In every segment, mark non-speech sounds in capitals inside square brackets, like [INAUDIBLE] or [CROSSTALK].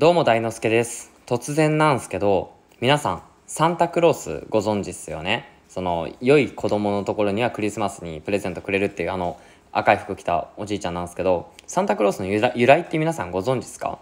どうも大之助です。突然なんですけど、皆さん、サンタクロースご存知っすよねその、良い子供のところにはクリスマスにプレゼントくれるっていうあの、赤い服着たおじいちゃんなんですけど、サンタクロースの由来って皆さんご存知ですか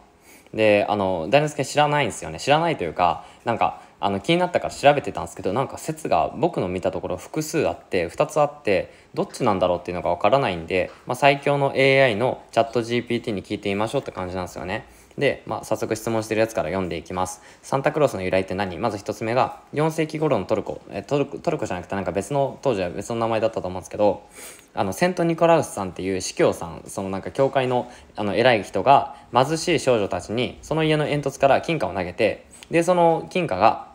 で、あの、大之助知らないんですよね。知らないというか、なんか、あの気になったから調べてたんですけどなんか説が僕の見たところ複数あって2つあってどっちなんだろうっていうのがわからないんで、まあ、最強の AI のチャット GPT に聞いてみましょうって感じなんですよね。で、まあ、早速質問してるやつから読んでいきます。サンタクロースの由来って何まず1つ目が、4世紀頃のトルコ、えトルコ、トルコじゃなくてなんか別の、当時は別の名前だったと思うんですけど、あの、セント・ニコラウスさんっていう司教さん、そのなんか教会の、あの、偉い人が、貧しい少女たちに、その家の煙突から金貨を投げて、で、その金貨が、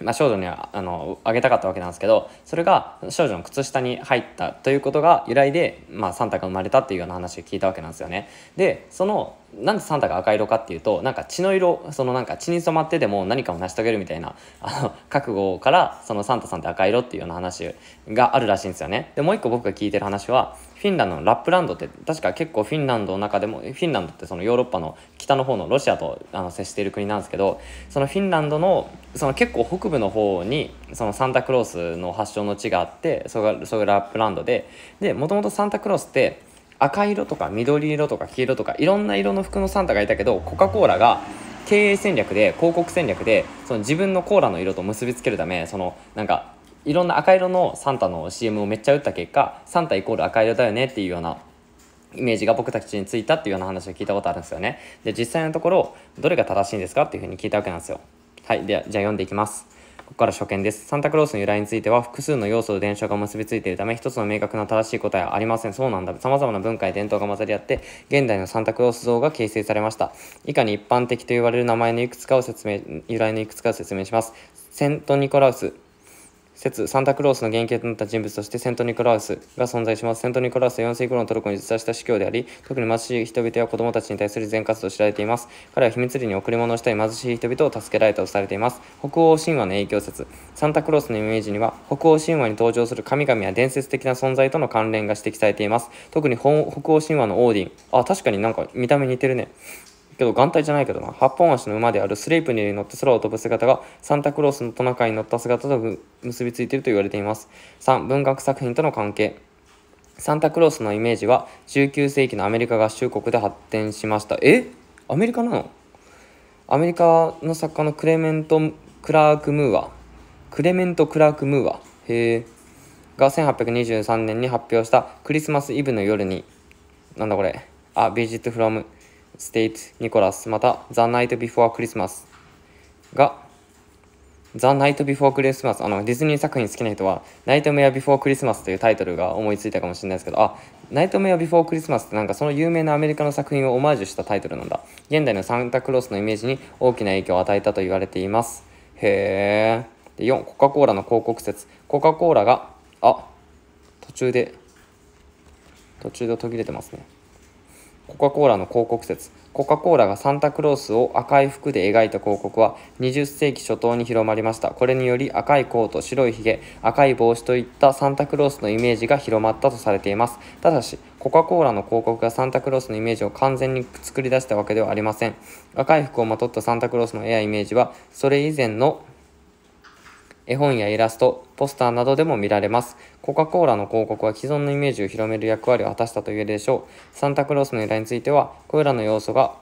まあ、少女にはあのあげたかったわけなんですけどそれが少女の靴下に入ったということが由来で、まあ、サンタが生まれたっていうような話を聞いたわけなんですよね。でそのなんでサンタが赤色かっていうとなんか血の色そのなんか血に染まってでも何かを成し遂げるみたいなあの覚悟からそのサンタさんって赤色っていうような話があるらしいんですよね。でもう一個僕が聞いてる話はフィンランドのラップランドって確か結構フィンランドの中でもフィンランドってそのヨーロッパの北の方のロシアとあの接している国なんですけどそのフィンランドのその結構北部の方にそのサンタクロースの発祥の地があってそれがそれがラップランドででもともとサンタクロースって赤色とか緑色とか黄色とかいろんな色の服のサンタがいたけどコカ・コーラが経営戦略で広告戦略でその自分のコーラの色と結びつけるためそのなんかいろんな赤色のサンタの CM をめっちゃ打った結果サンタイコール赤色だよねっていうようなイメージが僕たちについたっていうような話を聞いたことあるんですよね。で、実際のところ、どれが正しいんですかっていうふうに聞いたわけなんですよ。はい。では、じゃあ読んでいきます。ここから初見です。サンタクロースの由来については、複数の要素と伝承が結びついているため、一つの明確な正しい答えはありません。そうなんだ。様々な文化や伝統が混ざり合って、現代のサンタクロース像が形成されました。以下に一般的と言われる名前のいくつかを説明、由来のいくつかを説明します。セントニコラウス、説サンタクロースの原型となった人物としてセント・ニコラウスが存在しますセント・ニコラウスは4世紀頃のトルコに実在した司教であり特に貧しい人々や子供たちに対する善活と知られています彼は秘密裏に贈り物をしたり貧しい人々を助けられたとされています北欧神話の影響説サンタクロースのイメージには北欧神話に登場する神々や伝説的な存在との関連が指摘されています特に北欧神話のオーディンあ確かになんか見た目似てるねけど眼帯じゃないけどな八本足の馬であるスレープに乗って空を飛ぶ姿がサンタクロースのトナカイに乗った姿と結びついていると言われています3文学作品との関係サンタクロースのイメージは19世紀のアメリカ合衆国で発展しましたえアメリカなのアメリカの作家のクレメント・クラーク・ムーアクレメント・クラーク・ムーアへえが1823年に発表したクリスマスイブの夜になんだこれあ「ビジット・フロム・ステイツ・ニコラス、またザ・ナイト・ビフォー・クリスマスがザ・ナイト・ビフォー・クリスマス、あのディズニー作品好きな人はナイト・メア・ビフォー・クリスマスというタイトルが思いついたかもしれないですけどあナイト・メア・ビフォー・クリスマスってなんかその有名なアメリカの作品をオマージュしたタイトルなんだ現代のサンタクロースのイメージに大きな影響を与えたと言われていますへえ4コカ・コーラの広告説コカ・コーラがあ途中で途中で途切れてますねコカ・コーラの広告説コカ・コーラがサンタクロースを赤い服で描いた広告は20世紀初頭に広まりましたこれにより赤いコート白いひげ赤い帽子といったサンタクロースのイメージが広まったとされていますただしコカ・コーラの広告がサンタクロースのイメージを完全に作り出したわけではありません赤い服をまとったサンタクロースの絵やイメージはそれ以前の絵本やイラスト、ポスターなどでも見られます。コカ・コーラの広告は既存のイメージを広める役割を果たしたと言えるでしょう。サンタクロースの由来については、これらの要素が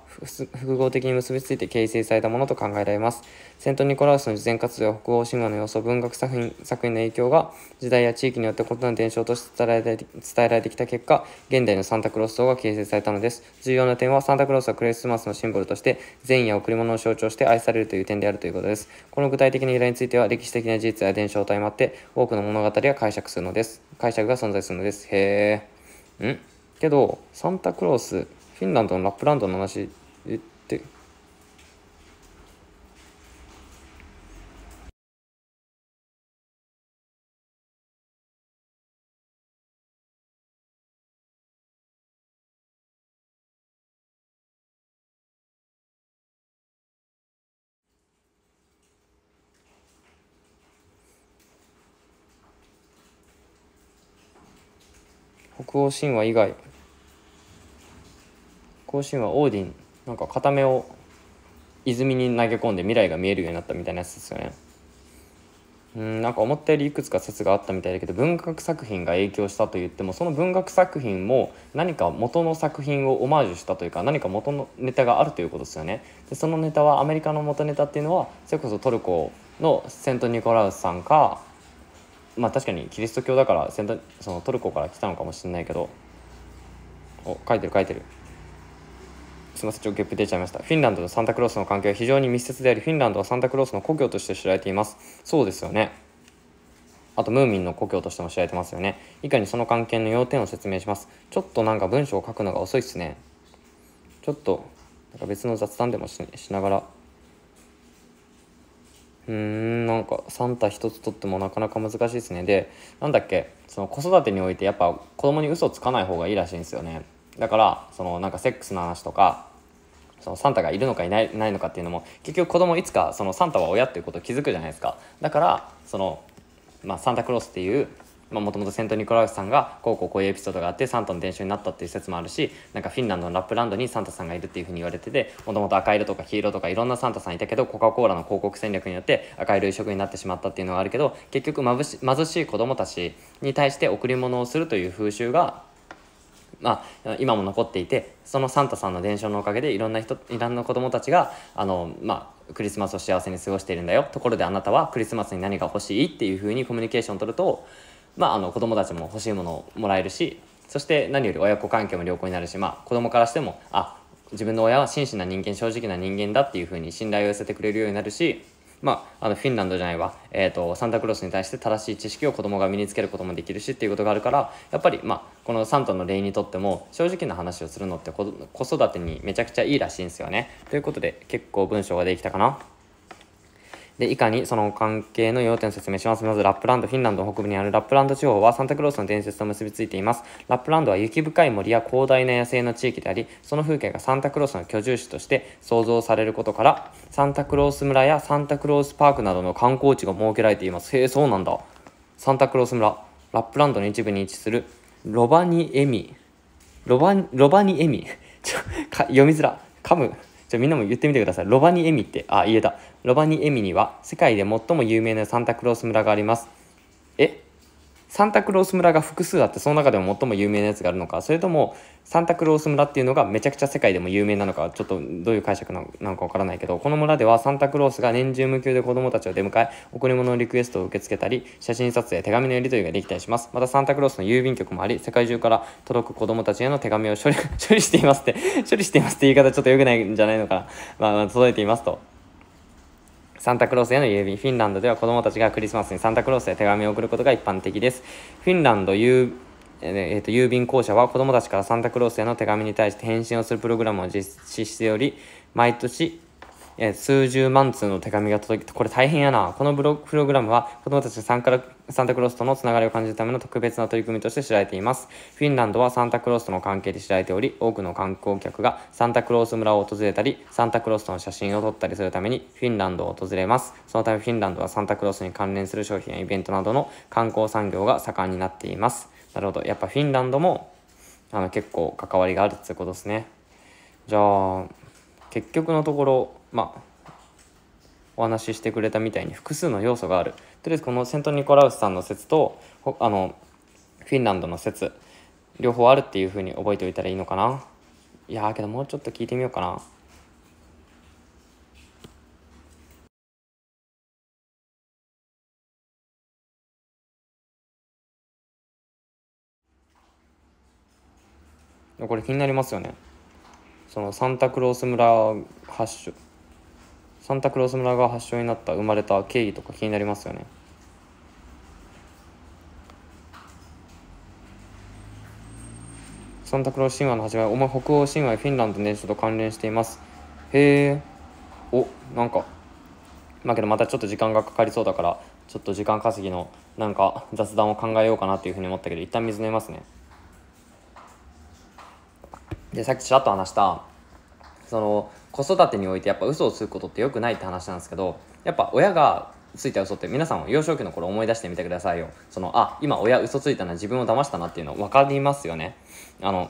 複合的に結びついて形成されたものと考えられます。セント・ニコラウスの慈善活動や北欧神話の要素、文学作品作品の影響が時代や地域によって異なる伝承として伝えられて伝えられてきた結果、現代のサンタクロース像が形成されたのです。重要な点は、サンタクロースはクリスマスのシンボルとして、善意や贈り物を象徴して愛されるという点であるということです。この具体的な由来については、歴史的な事実や伝承と相まって、多くの物語が解釈するのです。解釈が存在するのです。へえ。んけど、サンタクロース、フィンランドのラップランドの話言って。北欧神話以外北欧神話オーディンなんか片目を泉に投げ込んで未来が見えるようになったみたいなやつですよねうんなんか思ったよりいくつか説があったみたいだけど文学作品が影響したと言ってもその文学作品も何か元の作品をオマージュしたというか何か元のネタがあるということですよねでそのネタはアメリカの元ネタっていうのはそれこそトルコのセント・ニコラウスさんかまあ確かにキリスト教だからセントそのトルコから来たのかもしれないけどお書いてる書いてる。すみません、ちょっとゲップ出ちゃいました。フィンランドとサンタクロースの関係は非常に密接であり、フィンランドはサンタクロースの故郷として知られています。そうですよね。あと、ムーミンの故郷としても知られてますよね。以下にその関係の要点を説明します。ちょっとなんか文章を書くのが遅いっすね。ちょっと、なんか別の雑談でもしながら。うーん、なんかサンタ一つとってもなかなか難しいですね。で、なんだっけ、その子育てにおいてやっぱ子供に嘘つかない方がいいらしいんですよね。だからそのなんかセックスの話とかそのサンタがいるのかいないないのかっていうのも結局子供いつかそのサンタは親っていうことを気づくじゃないですかだからその、まあ、サンタクロースっていうもともとセント・ニコラウスさんがこうこうこういうエピソードがあってサンタの伝承になったっていう説もあるしなんかフィンランドのラップランドにサンタさんがいるっていうふうに言われててもともと赤色とか黄色とかいろんなサンタさんいたけどコカ・コーラの広告戦略によって赤色移植になってしまったっていうのがあるけど結局貧し貧しい子供たちに対して贈り物をするという風習がまあ、今も残っていてそのサンタさんの伝承のおかげでいろんな人いろんな子どもたちがあの、まあ、クリスマスを幸せに過ごしているんだよところであなたはクリスマスに何が欲しいっていうふうにコミュニケーションを取ると、まあ、あの子どもたちも欲しいものをもらえるしそして何より親子関係も良好になるし、まあ、子どもからしてもあ自分の親は真摯な人間正直な人間だっていうふうに信頼を寄せてくれるようになるしまあ、あのフィンランドじゃないわ、えーと、とサンタクロースに対して正しい知識を子供が身につけることもできるしっていうことがあるからやっぱり、まあ、このサンタの例にとっても正直な話をするのって子育てにめちゃくちゃいいらしいんですよね。ということで結構文章ができたかな。で以下にその関係の要点を説明します。まず、ラップランド、フィンランド北部にあるラップランド地方はサンタクロースの伝説と結びついています。ラップランドは雪深い森や広大な野生の地域であり、その風景がサンタクロースの居住地として創造されることから、サンタクロース村やサンタクロースパークなどの観光地が設けられています。へえ、そうなんだ。サンタクロース村、ラップランドの一部に位置するロバニエミ。ロバ、ロバニエミ。ちょ、読みづら。噛む。じゃみんなも言ってみてください。ロバニエミって、あ、言えた。ロバニエミには世界で最も有名なサンタクロース村があります。えサンタクロース村が複数あってその中でも最も有名なやつがあるのかそれともサンタクロース村っていうのがめちゃくちゃ世界でも有名なのかちょっとどういう解釈なのかわからないけどこの村ではサンタクロースが年中無休で子供たちを出迎え贈り物のリクエストを受け付けたり写真撮影手紙のやり取りができたりしますまたサンタクロースの郵便局もあり世界中から届く子どもたちへの手紙を処理 [LAUGHS] していますって [LAUGHS] 処理していますって言い方ちょっと良くないんじゃないのかな、まあ、届いていますとサンタクロースへの郵便フィンランドでは子どもたちがクリスマスにサンタクロースへ手紙を送ることが一般的ですフィンランド郵えーと、と郵便公社は子どもたちからサンタクロースへの手紙に対して返信をするプログラムを実施しており毎年え数十万通の手紙が届いてこれ大変やな。このブロプログラムは子どもたちがサンからサンタクロースとのつながりを感じるための特別な取り組みとして知られています。フィンランドはサンタクロースとの関係で知られており、多くの観光客がサンタクロース村を訪れたり、サンタクロースとの写真を撮ったりするためにフィンランドを訪れます。そのためフィンランドはサンタクロースに関連する商品やイベントなどの観光産業が盛んになっています。なるほど。やっぱフィンランドもあの結構関わりがあるってことですね。じゃあ、結局のところ、まあ、お話ししてくれたみたいに複数の要素がある。とりあえずこのセント・ニコラウスさんの説とあのフィンランドの説両方あるっていうふうに覚えておいたらいいのかな。いやけどもうちょっと聞いてみようかな。これ気になりますよねそのサンタクロース村発祥サンタクロース村が発祥になった生まれた経緯とか気になりますよねサンタクロース神話の始まりお前北欧神話やフィンランドの伝承と関連していますへえおなんかまあけどまたちょっと時間がかかりそうだからちょっと時間稼ぎのなんか雑談を考えようかなっていうふうに思ったけど一旦水飲みますねでさっきちらっと話したその子育てにおいてやっぱ嘘をつくことって良くないって話なんですけどやっぱ親がついた嘘って皆さんも幼少期の頃思い出してみてくださいよそのあ今親嘘ついたな自分を騙したなっていうの分かりますよねあの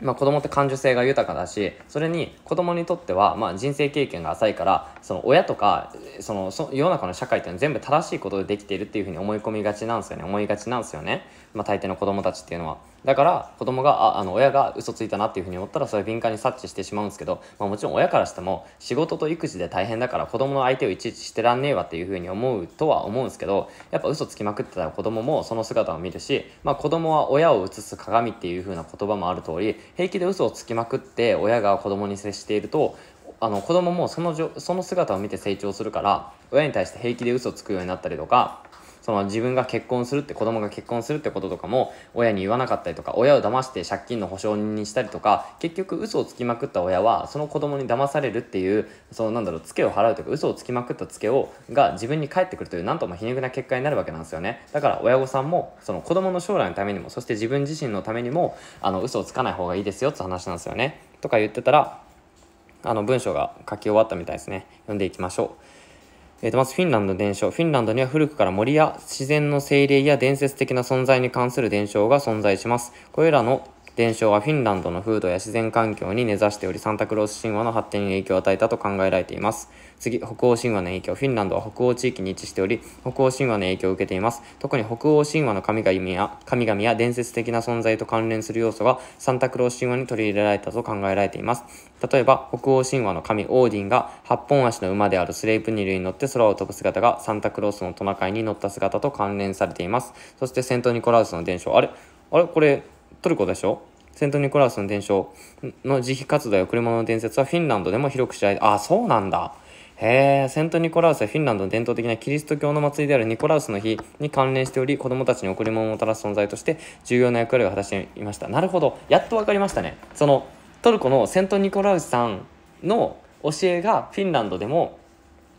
まあ、子供って感受性が豊かだしそれに子供にとっては、まあ、人生経験が浅いからその親とかその世の中の社会っていうのは全部正しいことでできているっていうふうに思い込みがちなんですよね思いがちなんですよねまあ、大抵の子供たちっていうのはだから子供がああの親が嘘ついたなっていうふうに思ったらそれ敏感に察知してしまうんですけど、まあ、もちろん親からしても仕事と育児で大変だから子供の相手をいちいちしてらんねえわっていうふうに思うとは思うんですけどやっぱ嘘つきまくってたら子供もその姿を見るし、まあ、子供は親を映す鏡っていうふうな言葉もある通り平気で嘘をつきまくって親が子供に接しているとあの子供もそのその姿を見て成長するから親に対して平気で嘘つくようになったりとかその自分が結婚するって子供が結婚するってこととかも親に言わなかったりとか親を騙して借金の保証人にしたりとか結局嘘をつきまくった親はその子供に騙されるっていうそのなんだろうツケを払うというか嘘をつきまくったツケをが自分に返ってくるというなんとも皮肉な結果になるわけなんですよねだから親御さんもその子供の将来のためにもそして自分自身のためにもあの嘘をつかない方がいいですよって話なんですよねとか言ってたらあの文章が書き終わったみたいですね読んでいきましょうえー、とまずフィンランド伝承。フィンランドには古くから森や自然の精霊や伝説的な存在に関する伝承が存在します。これらの伝承はフィンランドの風土や自然環境に根ざしており、サンタクロース神話の発展に影響を与えたと考えられています。次、北欧神話の影響。フィンランドは北欧地域に位置しており、北欧神話の影響を受けています。特に北欧神話の神々や、神々や伝説的な存在と関連する要素がサンタクロース神話に取り入れられたと考えられています。例えば、北欧神話の神オーディンが8本足の馬であるスレイプニルに乗って空を飛ぶ姿がサンタクロースのトナカイに乗った姿と関連されています。そして、セントニコラウスの伝承。あれあれこれ、トルコでしょセントニコラウスの伝承の慈悲活動や贈り物の伝説はフィンランドでも広く知られて、あ、そうなんだ。へえ、セントニコラウスはフィンランドの伝統的なキリスト教の祭りであるニコラウスの日に関連しており、子供たちに贈り物をもたらす存在として重要な役割を果たしていました。なるほど。やっと分かりましたね。その、トルコのセントニコラウスさんの教えがフィンランドでも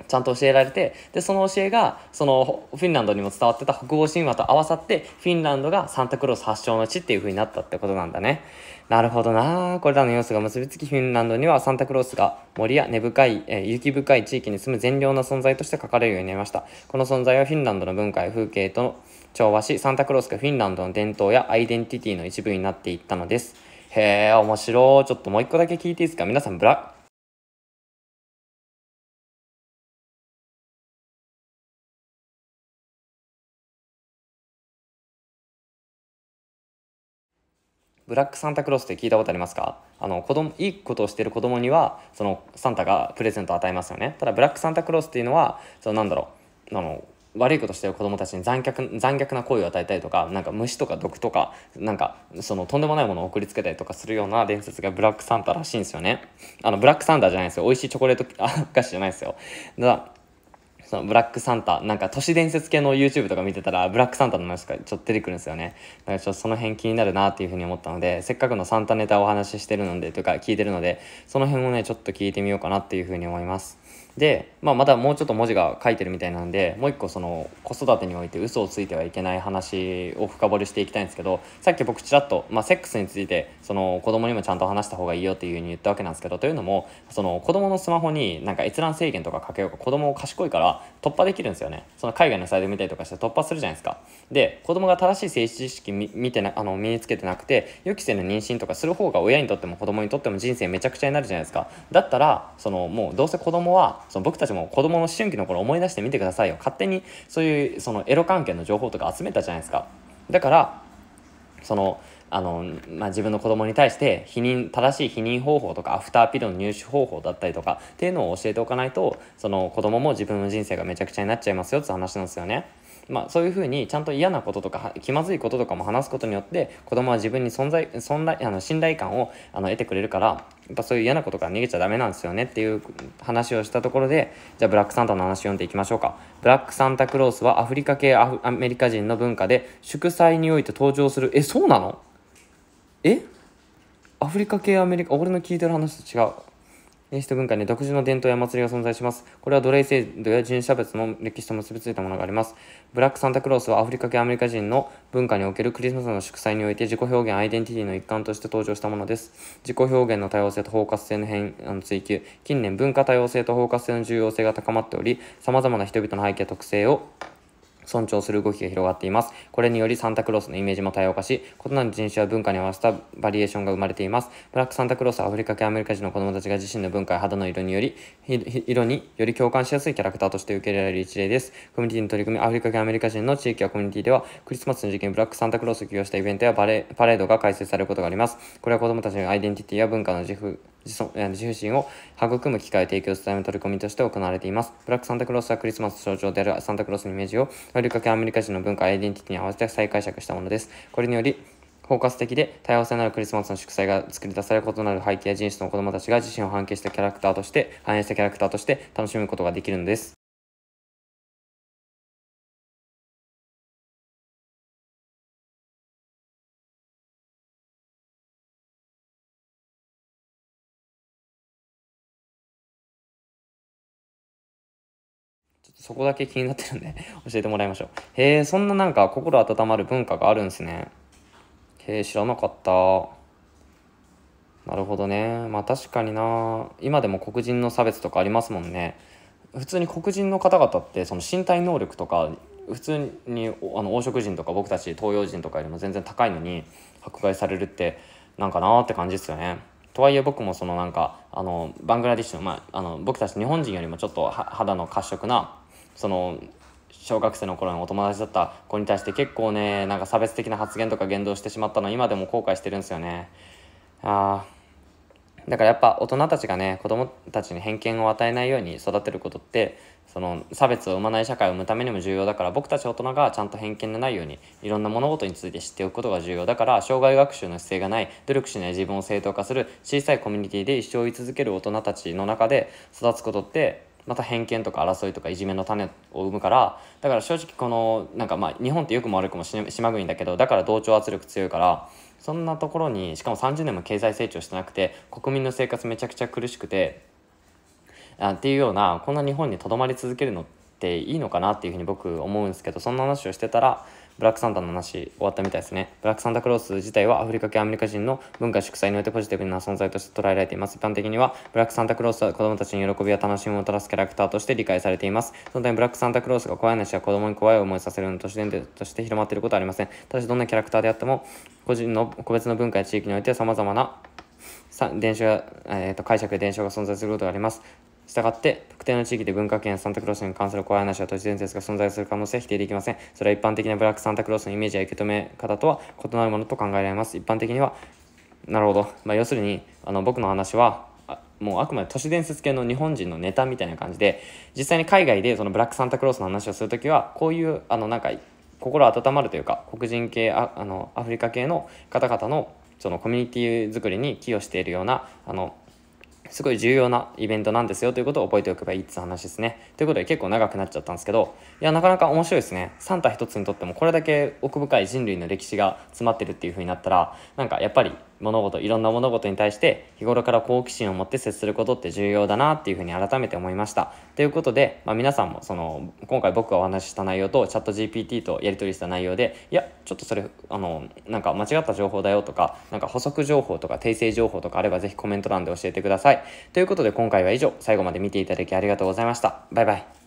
ちゃんと教えられてでその教えがそのフィンランドにも伝わってた北欧神話と合わさってフィンランドがサンタクロース発祥の地っていう風になったってことなんだね。なるほどなこれらの要素が結びつきフィンランドにはサンタクロースが森や根深い、え雪深い地域に住む善良な存在として書かれるようになりましたこの存在はフィンランドの文化や風景と調和しサンタクロースがフィンランドの伝統やアイデンティティの一部になっていったのですへえ面白いちょっともう一個だけ聞いていいですか皆さんブラブラックサンタクロスって聞いたことありますかあの子供いいことをしてる子供にはそのサンタがプレゼントを与えますよねただブラックサンタクロスっていうのはそのなんだろうあの悪いことしてる子供たちに残虐残虐な行為を与えたりとかなんか虫とか毒とかなんかそのとんでもないものを送りつけたりとかするような伝説がブラックサンタらしいんですよねあのブラックサンタじゃないですよ美味しいチョコレート菓子じゃないですよだそのブラックサンタ、なんか都市伝説系の YouTube とか見てたら、ブラックサンタの話がちょっと出てくるんですよね。だからちょっとその辺気になるなっていうふうに思ったので、せっかくのサンタネタをお話ししてるので、というか聞いてるので、その辺をね、ちょっと聞いてみようかなっていうふうに思います。で、まあ、まだもうちょっと文字が書いてるみたいなんでもう一個その子育てにおいて嘘をついてはいけない話を深掘りしていきたいんですけどさっき僕ちらっと、まあ、セックスについてその子供にもちゃんと話した方がいいよっていう風に言ったわけなんですけどというのもその子供のスマホになんか閲覧制限とかかけようか子供賢いから突破できるんですよねその海外のサイト見たりとかして突破するじゃないですかで子供が正しい性知識見てなあの身につけてなくて予期せぬ妊娠とかする方が親にとっても子供にとっても人生めちゃくちゃになるじゃないですかだったらそのもうどうせ子供はその僕たちも子供の思春期の頃思い出してみてくださいよ勝手にそういうそのエロ関係の情報とか集めたじゃないですかだからそのあの、まあ、自分の子供に対して避妊正しい避妊方法とかアフターピルの入手方法だったりとかっていうのを教えておかないとその子供も自分の人生がめちゃくちゃになっちゃいますよって話なんですよね。まあ、そういうふうにちゃんと嫌なこととか気まずいこととかも話すことによって子供は自分に存在存在あの信頼感をあの得てくれるからやっぱそういう嫌なことから逃げちゃダメなんですよねっていう話をしたところでじゃあブラックサンタの話読んでいきましょうかブラックサンタクロースはアフリカ系アメリカ人の文化で祝祭において登場するえそうなのえアフリカ系アメリカ俺の聞いてる話と違う民主文化に独自の伝統や祭りが存在します。これは奴隷制度や人種差別の歴史と結びついたものがあります。ブラックサンタクロースはアフリカ系アメリカ人の文化におけるクリスマスの祝祭において自己表現、アイデンティティの一環として登場したものです。自己表現の多様性と包括性の変あの追求、近年文化多様性と包括性の重要性が高まっており、様々な人々の背景、特性を尊重する動きが広がっています。これによりサンタクロースのイメージも多様化し、異なる人種や文化に合わせたバリエーションが生まれています。ブラックサンタクロースはアフリカ系アメリカ人の子供たちが自身の文化や肌の色により、色により共感しやすいキャラクターとして受け入れられる一例です。コミュニティの取り組み、アフリカ系アメリカ人の地域やコミュニティでは、クリスマスの時期にブラックサンタクロースを起用したイベントやバレパレードが開催されることがあります。これは子供たちのアイデンティティや文化の自負、自負心を育む機会を提供するための取り組みとして行われています。ブラックサンタクロースはクリスマス象徴であるサンタクロースのイメージをふりかけアメリカ人の文化、アイデンティティに合わせて再解釈したものです。これにより、包括的で多様性のあるクリスマスの祝祭が作り出され異なる背景や人種の子供たちが自身を反映したキャラクターとして、反映したキャラクターとして楽しむことができるのです。ちょっとそこだけ気になってるんで [LAUGHS] 教えてもらいましょう。へえ、そんななんか心温まる文化があるんですね。へえ、知らなかった。なるほどね。まあ確かにな。今でも黒人の差別とかありますもんね。普通に黒人の方々ってその身体能力とか普通にあの黄色人とか僕たち東洋人とかよりも全然高いのに迫害されるってなんかなーって感じですよね。とはいえ僕もそのなんかあのバングラディッシュの,、まあ、あの僕たち日本人よりもちょっと肌の褐色なその小学生の頃にお友達だった子に対して結構ねなんか差別的な発言とか言動してしまったの今でも後悔してるんですよねあだからやっぱ大人たちがね子供たちに偏見を与えないように育てることってその差別を生まない社会を生むためにも重要だから僕たち大人がちゃんと偏見のないようにいろんな物事について知っておくことが重要だから障害学習の姿勢がない努力しない自分を正当化する小さいコミュニティで一生居続ける大人たちの中で育つことってまた偏見とか争いとかいじめの種を生むからだから正直このなんかまあ日本ってよくも悪くも島国だけどだから同調圧力強いからそんなところにしかも30年も経済成長してなくて国民の生活めちゃくちゃ苦しくてあっていうようなこんな日本にとどまり続けるのっていいのかなっていうふうに僕思うんですけどそんな話をしてたらブラックサンタの話終わったみたいですね。ブラックサンタクロース自体はアフリカ系アメリカ人の文化祝祭においてポジティブな存在として捉えられています。一般的には、ブラックサンタクロースは子供たちに喜びや楽しみをもたらすキャラクターとして理解されています。そのため、ブラックサンタクロースが怖い話や子供に怖い思いさせるのう都市伝として広まっていることはありません。ただし、どんなキャラクターであっても、個人の個別の文化や地域において様々な伝承や、えーと、と解釈や伝承が存在することがあります。したがって、特定の地域で文化圏やサンタクロースに関する怖い話や都市伝説が存在する可能性は否定できません。それは一般的なブラックサンタクロースのイメージや受け止め方とは異なるものと考えられます。一般的には、なるほど。まあ、要するに、あの、僕の話は、もうあくまで都市伝説系の日本人のネタみたいな感じで、実際に海外でそのブラックサンタクロースの話をするときは、こういう、あの、なんか、心温まるというか、黒人系、ああの、アフリカ系の方々の、そのコミュニティ作りに寄与しているような、あの、すごい重要なイベントなんですよということを覚えておけばいいって話ですね。ということで結構長くなっちゃったんですけど、いや、なかなか面白いですね。サンタ一つにとってもこれだけ奥深い人類の歴史が詰まってるっていう風になったら、なんかやっぱり物事いろんな物事に対して日頃から好奇心を持って接することって重要だなっていうふうに改めて思いましたということで、まあ、皆さんもその今回僕がお話しした内容とチャット GPT とやり取りした内容でいやちょっとそれあのなんか間違った情報だよとかなんか補足情報とか訂正情報とかあればぜひコメント欄で教えてくださいということで今回は以上最後まで見ていただきありがとうございましたバイバイ